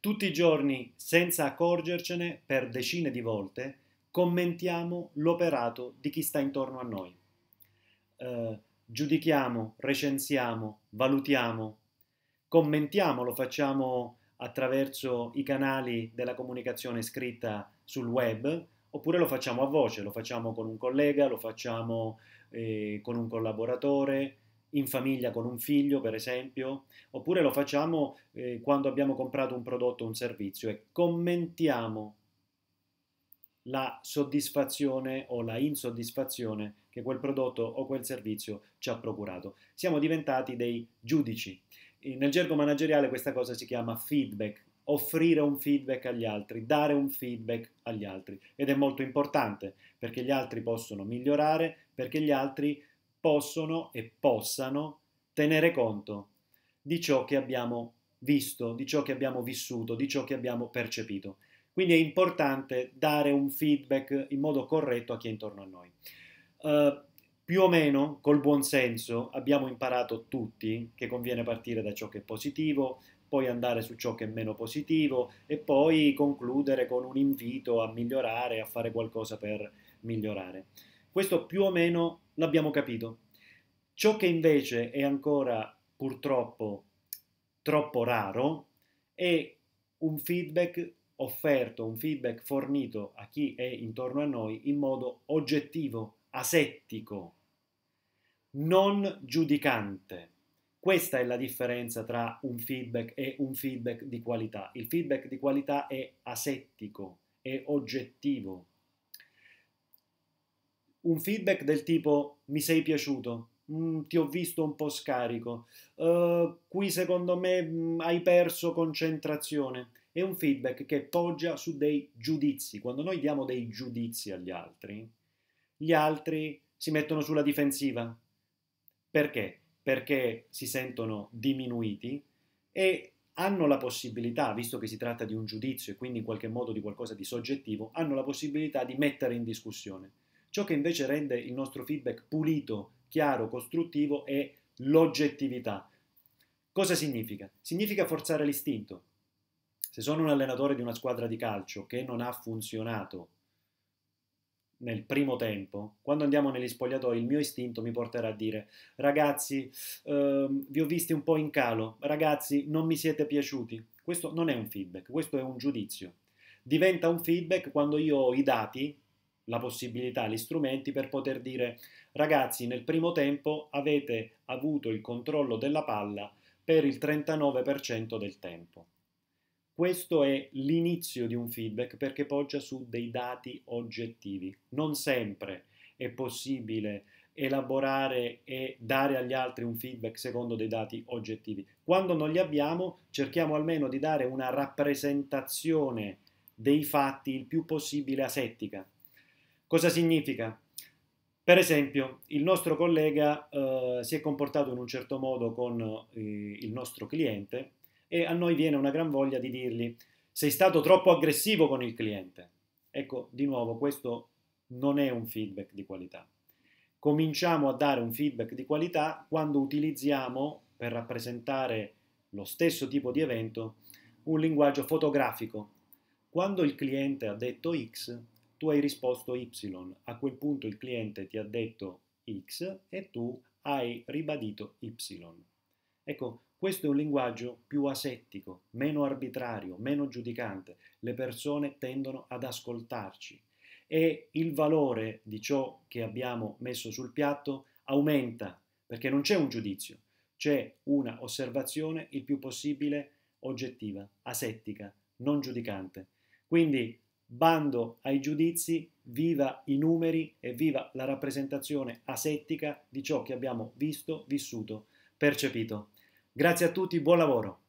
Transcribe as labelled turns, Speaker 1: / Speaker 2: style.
Speaker 1: Tutti i giorni, senza accorgercene per decine di volte, commentiamo l'operato di chi sta intorno a noi. Eh, giudichiamo, recensiamo, valutiamo, commentiamo, lo facciamo attraverso i canali della comunicazione scritta sul web, oppure lo facciamo a voce, lo facciamo con un collega, lo facciamo eh, con un collaboratore, in famiglia con un figlio, per esempio, oppure lo facciamo eh, quando abbiamo comprato un prodotto o un servizio e commentiamo la soddisfazione o la insoddisfazione che quel prodotto o quel servizio ci ha procurato. Siamo diventati dei giudici. Nel gergo manageriale questa cosa si chiama feedback, offrire un feedback agli altri, dare un feedback agli altri ed è molto importante perché gli altri possono migliorare, perché gli altri possono e possano tenere conto di ciò che abbiamo visto, di ciò che abbiamo vissuto, di ciò che abbiamo percepito. Quindi è importante dare un feedback in modo corretto a chi è intorno a noi. Uh, più o meno col buon senso abbiamo imparato tutti che conviene partire da ciò che è positivo, poi andare su ciò che è meno positivo e poi concludere con un invito a migliorare, a fare qualcosa per migliorare. Questo più o meno l'abbiamo capito. Ciò che invece è ancora purtroppo troppo raro è un feedback offerto, un feedback fornito a chi è intorno a noi in modo oggettivo, asettico, non giudicante. Questa è la differenza tra un feedback e un feedback di qualità. Il feedback di qualità è asettico, è oggettivo, un feedback del tipo mi sei piaciuto, mh, mm, ti ho visto un po' scarico, uh, qui secondo me mh, mm, hai perso concentrazione. È un feedback che poggia su dei giudizi. Quando noi diamo dei giudizi agli altri, gli altri si mettono sulla difensiva. Perché? Perché si sentono diminuiti e hanno la possibilità, visto che si tratta di un giudizio e quindi in qualche modo di qualcosa di soggettivo, hanno la possibilità di mettere in discussione. Ciò che invece rende il nostro feedback pulito, chiaro, costruttivo è l'oggettività. Cosa significa? Significa forzare l'istinto. Se sono un allenatore di una squadra di calcio che non ha funzionato nel primo tempo, quando andiamo negli spogliatoi, il mio istinto mi porterà a dire ragazzi, ehm, vi ho visti un po' in calo, ragazzi, non mi siete piaciuti. Questo non è un feedback, questo è un giudizio. Diventa un feedback quando io ho i dati la possibilità, gli strumenti per poter dire ragazzi nel primo tempo avete avuto il controllo della palla per il 39% del tempo. Questo è l'inizio di un feedback perché poggia su dei dati oggettivi. Non sempre è possibile elaborare e dare agli altri un feedback secondo dei dati oggettivi. Quando non li abbiamo, cerchiamo almeno di dare una rappresentazione dei fatti il più possibile asettica, Cosa significa? Per esempio, il nostro collega eh, si è comportato in un certo modo con eh, il nostro cliente e a noi viene una gran voglia di dirgli sei stato troppo aggressivo con il cliente. Ecco, di nuovo, questo non è un feedback di qualità. Cominciamo a dare un feedback di qualità quando utilizziamo, per rappresentare lo stesso tipo di evento, un linguaggio fotografico. Quando il cliente ha detto X, tu hai risposto Y, a quel punto il cliente ti ha detto X e tu hai ribadito Y. Ecco, questo è un linguaggio più asettico, meno arbitrario, meno giudicante. Le persone tendono ad ascoltarci e il valore di ciò che abbiamo messo sul piatto aumenta perché non c'è un giudizio, c'è una osservazione il più possibile oggettiva, asettica, non giudicante. Quindi Bando ai giudizi, viva i numeri e viva la rappresentazione asettica di ciò che abbiamo visto, vissuto, percepito. Grazie a tutti, buon lavoro!